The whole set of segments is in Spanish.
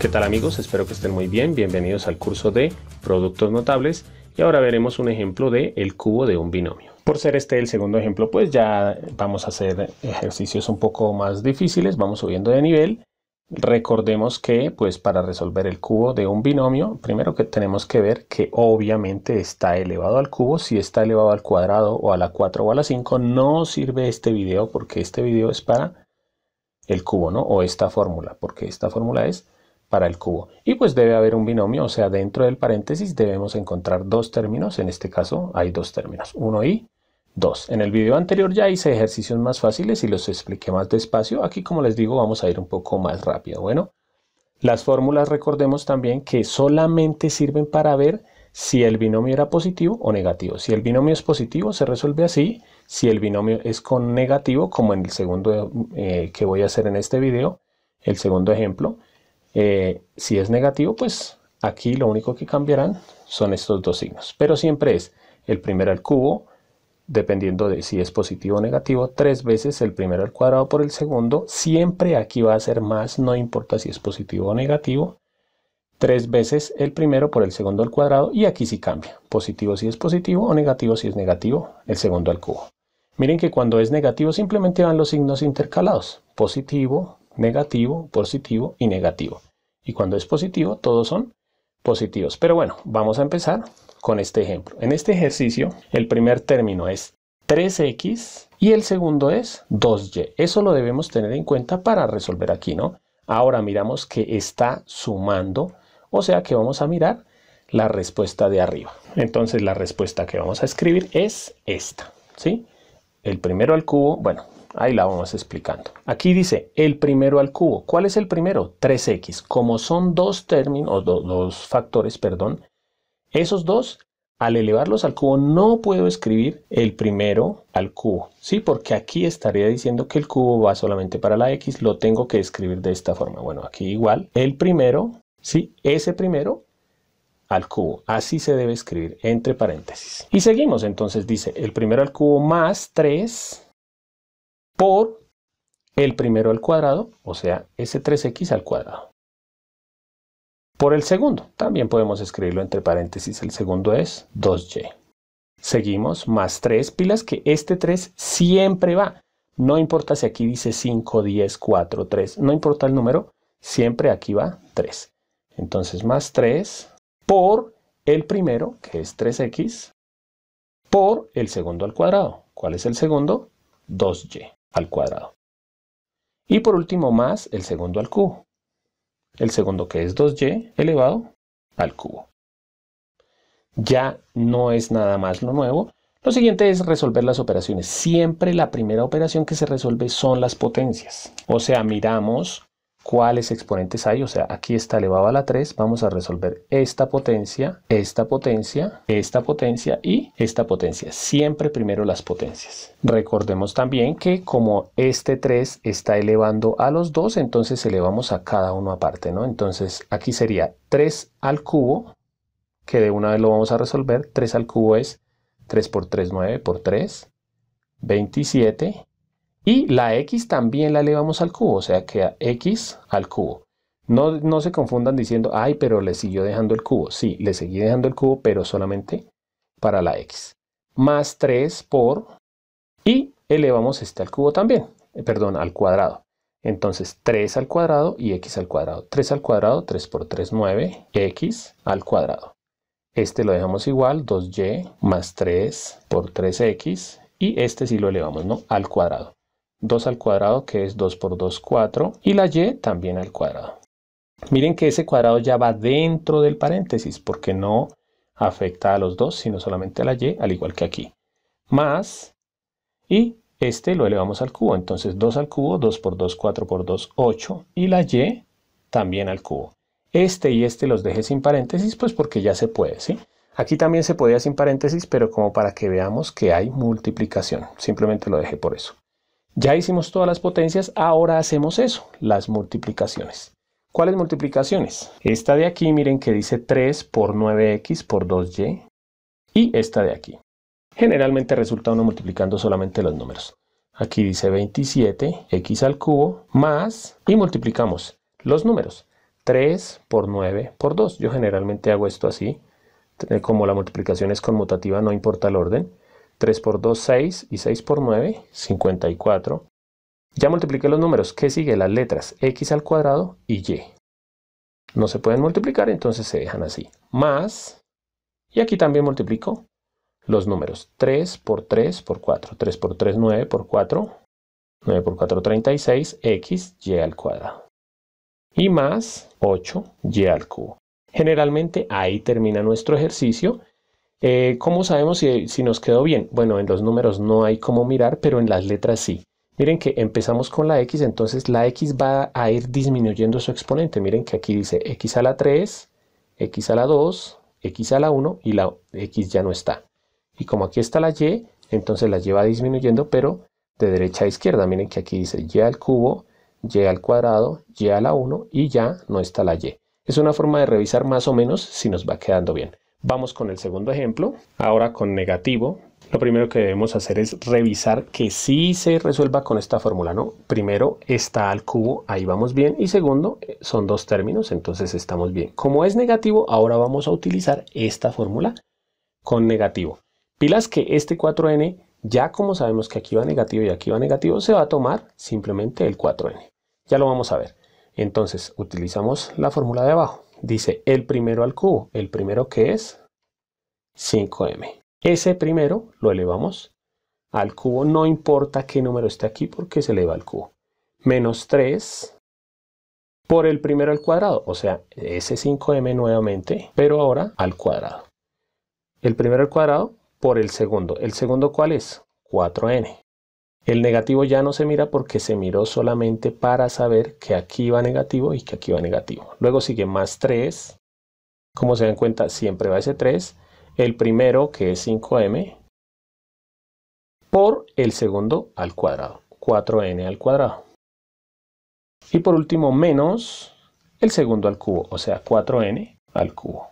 ¿Qué tal amigos? Espero que estén muy bien. Bienvenidos al curso de productos notables y ahora veremos un ejemplo de el cubo de un binomio. Por ser este el segundo ejemplo, pues ya vamos a hacer ejercicios un poco más difíciles, vamos subiendo de nivel. Recordemos que pues para resolver el cubo de un binomio, primero que tenemos que ver que obviamente está elevado al cubo, si está elevado al cuadrado o a la 4 o a la 5 no sirve este video porque este video es para el cubo, ¿no? O esta fórmula, porque esta fórmula es para el cubo. Y pues debe haber un binomio, o sea, dentro del paréntesis debemos encontrar dos términos, en este caso hay dos términos, 1 y 2. En el video anterior ya hice ejercicios más fáciles y los expliqué más despacio, aquí como les digo vamos a ir un poco más rápido. Bueno, las fórmulas recordemos también que solamente sirven para ver si el binomio era positivo o negativo. Si el binomio es positivo se resuelve así, si el binomio es con negativo, como en el segundo eh, que voy a hacer en este video, el segundo ejemplo, eh, si es negativo, pues aquí lo único que cambiarán son estos dos signos. Pero siempre es el primero al cubo, dependiendo de si es positivo o negativo, tres veces el primero al cuadrado por el segundo. Siempre aquí va a ser más, no importa si es positivo o negativo. Tres veces el primero por el segundo al cuadrado y aquí sí cambia. Positivo si es positivo o negativo si es negativo, el segundo al cubo. Miren que cuando es negativo simplemente van los signos intercalados. Positivo, negativo, positivo y negativo. Y cuando es positivo, todos son positivos. Pero bueno, vamos a empezar con este ejemplo. En este ejercicio, el primer término es 3x y el segundo es 2y. Eso lo debemos tener en cuenta para resolver aquí, ¿no? Ahora miramos que está sumando, o sea que vamos a mirar la respuesta de arriba. Entonces la respuesta que vamos a escribir es esta, ¿sí? El primero al cubo, bueno, Ahí la vamos explicando. Aquí dice el primero al cubo. ¿Cuál es el primero? 3x. Como son dos términos, dos factores, perdón, esos dos, al elevarlos al cubo, no puedo escribir el primero al cubo, ¿sí? Porque aquí estaría diciendo que el cubo va solamente para la x, lo tengo que escribir de esta forma. Bueno, aquí igual, el primero, ¿sí? Ese primero al cubo. Así se debe escribir, entre paréntesis. Y seguimos, entonces dice el primero al cubo más 3 por el primero al cuadrado, o sea, ese 3x al cuadrado. Por el segundo, también podemos escribirlo entre paréntesis, el segundo es 2y. Seguimos, más 3 pilas, que este 3 siempre va. No importa si aquí dice 5, 10, 4, 3, no importa el número, siempre aquí va 3. Entonces, más 3 por el primero, que es 3x, por el segundo al cuadrado. ¿Cuál es el segundo? 2y al cuadrado. Y por último más el segundo al cubo. El segundo que es 2y elevado al cubo. Ya no es nada más lo nuevo. Lo siguiente es resolver las operaciones. Siempre la primera operación que se resuelve son las potencias. O sea, miramos cuáles exponentes hay, o sea, aquí está elevado a la 3, vamos a resolver esta potencia, esta potencia, esta potencia y esta potencia. Siempre primero las potencias. Recordemos también que como este 3 está elevando a los 2, entonces elevamos a cada uno aparte, ¿no? Entonces aquí sería 3 al cubo, que de una vez lo vamos a resolver, 3 al cubo es 3 por 3, 9 por 3, 27, y la x también la elevamos al cubo, o sea queda x al cubo. No, se confundan diciendo, ay, pero le siguió dejando el cubo. Sí, le seguí dejando el cubo, pero solamente para la x. Más 3 por... Y elevamos este al cubo también, eh, perdón, al cuadrado. Entonces 3 al cuadrado y x al cuadrado. 3 al cuadrado, 3 por 3, 9, x al cuadrado. Este lo dejamos igual, 2y más 3 por 3x, y este sí lo elevamos ¿no? al cuadrado. 2 al cuadrado, que es 2 por 2, 4, y la y también al cuadrado. Miren que ese cuadrado ya va dentro del paréntesis, porque no afecta a los dos, sino solamente a la y, al igual que aquí. Más, y este lo elevamos al cubo, entonces 2 al cubo, 2 por 2, 4 por 2, 8, y la y también al cubo. Este y este los dejé sin paréntesis, pues porque ya se puede, ¿sí? Aquí también se podía sin paréntesis, pero como para que veamos que hay multiplicación. Simplemente lo dejé por eso. Ya hicimos todas las potencias, ahora hacemos eso, las multiplicaciones. ¿Cuáles multiplicaciones? Esta de aquí, miren que dice 3 por 9x por 2y. Y esta de aquí. Generalmente resulta uno multiplicando solamente los números. Aquí dice 27x al cubo más y multiplicamos los números. 3 por 9 por 2. Yo generalmente hago esto así. Como la multiplicación es conmutativa, no importa el orden. 3 por 2, 6 y 6 por 9, 54. Ya multipliqué los números. ¿Qué sigue? Las letras x al cuadrado y y. No se pueden multiplicar, entonces se dejan así. Más, y aquí también multiplico los números. 3 por 3 por 4. 3 por 3, 9 por 4. 9 por 4, 36. x, y al cuadrado. Y más 8, y al cubo. Generalmente ahí termina nuestro ejercicio eh, ¿Cómo sabemos si, nos quedó bien? Bueno, en los números no hay cómo mirar, pero en las letras sí. Miren que empezamos con la x, entonces la x va a ir disminuyendo su exponente. Miren que aquí dice x a la 3, x a la 2, x a la 1 y la x ya no está. Y como aquí está la y, entonces la y va disminuyendo, pero de derecha a izquierda. Miren que aquí dice y al cubo, y al cuadrado, y a la 1 y ya no está la y. Es una forma de revisar más o menos si nos va quedando bien. Vamos con el segundo ejemplo, ahora con negativo. Lo primero que debemos hacer es revisar que sí se resuelva con esta fórmula, ¿no? Primero está al cubo, ahí vamos bien, y segundo eh, son dos términos, entonces estamos bien. Como es negativo, ahora vamos a utilizar esta fórmula con negativo. Pilas que este 4n, ya como sabemos que aquí va negativo y aquí va negativo, se va a tomar simplemente el 4n. Ya lo vamos a ver. Entonces utilizamos la fórmula de abajo dice el primero al cubo, el primero que es 5m. Ese primero lo elevamos al cubo, no importa qué número esté aquí porque se eleva al cubo. Menos 3 por el primero al cuadrado, o sea, ese 5m nuevamente, pero ahora al cuadrado. El primero al cuadrado por el segundo. ¿El segundo cuál es? 4n. El negativo ya no se mira porque se miró solamente para saber que aquí va negativo y que aquí va negativo. Luego sigue más 3. Como se dan cuenta, siempre va ese 3. El primero, que es 5m, por el segundo al cuadrado. 4n al cuadrado. Y por último, menos el segundo al cubo, o sea, 4n al cubo.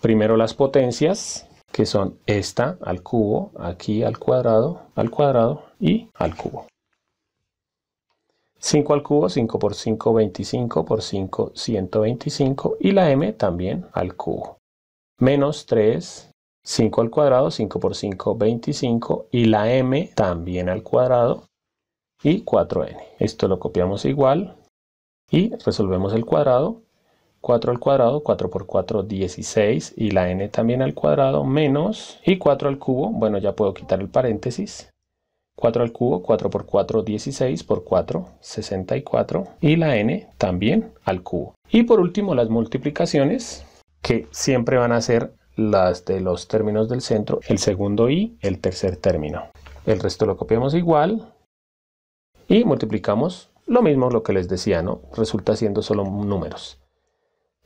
Primero las potencias, que son esta al cubo, aquí al cuadrado, al cuadrado y al cubo. 5 al cubo, 5 por 5, 25 por 5, 125 y la m también al cubo. Menos 3, 5 al cuadrado, 5 por 5, 25 y la m también al cuadrado y 4n. Esto lo copiamos igual y resolvemos el cuadrado 4 al cuadrado, 4 por 4, 16, y la n también al cuadrado, menos, y 4 al cubo, bueno, ya puedo quitar el paréntesis, 4 al cubo, 4 por 4, 16, por 4, 64, y la n también al cubo. Y por último, las multiplicaciones, que siempre van a ser las de los términos del centro, el segundo y el tercer término. El resto lo copiamos igual y multiplicamos lo mismo lo que les decía, ¿no? Resulta siendo solo números.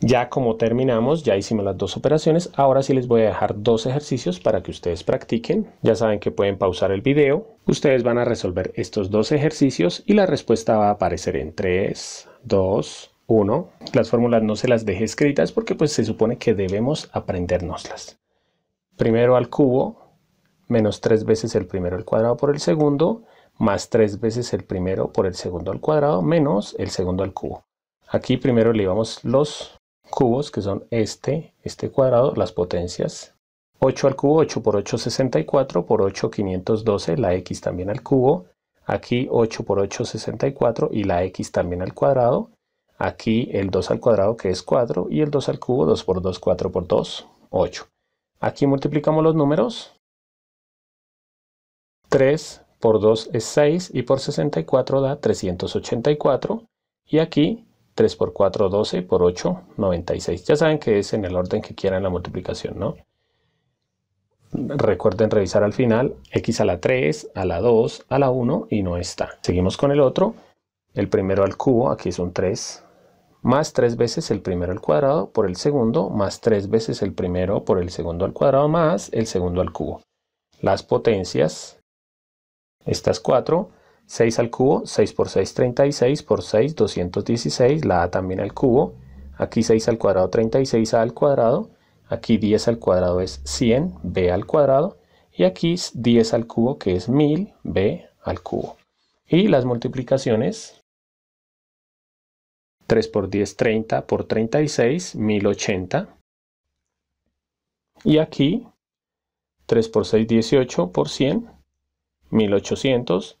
Ya como terminamos, ya hicimos las dos operaciones, ahora sí les voy a dejar dos ejercicios para que ustedes practiquen. Ya saben que pueden pausar el video. Ustedes van a resolver estos dos ejercicios y la respuesta va a aparecer en 3, 2, 1. Las fórmulas no se las deje escritas porque pues se supone que debemos aprendérnoslas. Primero al cubo, menos 3 veces el primero al cuadrado por el segundo, más 3 veces el primero por el segundo al cuadrado, menos el segundo al cubo. Aquí primero le vamos los cubos, que son este, este cuadrado, las potencias. 8 al cubo, 8 por 8, 64, por 8, 512, la x también al cubo. Aquí 8 por 8, 64 y la x también al cuadrado. Aquí el 2 al cuadrado que es 4 y el 2 al cubo, 2 por 2, 4 por 2, 8. Aquí multiplicamos los números. 3 por 2 es 6 y por 64 da 384. Y aquí 3 por 4, 12, por 8, 96. Ya saben que es en el orden que quieran la multiplicación, ¿no? Recuerden revisar al final x a la 3, a la 2, a la 1 y no está. Seguimos con el otro. El primero al cubo, aquí es un 3, más 3 veces el primero al cuadrado por el segundo, más 3 veces el primero por el segundo al cuadrado, más el segundo al cubo. Las potencias, estas 4, 6 al cubo, 6 por 6, 36, por 6, 216, la A también al cubo, aquí 6 al cuadrado, 36 A al cuadrado, aquí 10 al cuadrado es 100, B al cuadrado, y aquí 10 al cubo que es 1000, B al cubo. Y las multiplicaciones, 3 por 10, 30, por 36, 1080, y aquí 3 por 6, 18, por 100, 1800,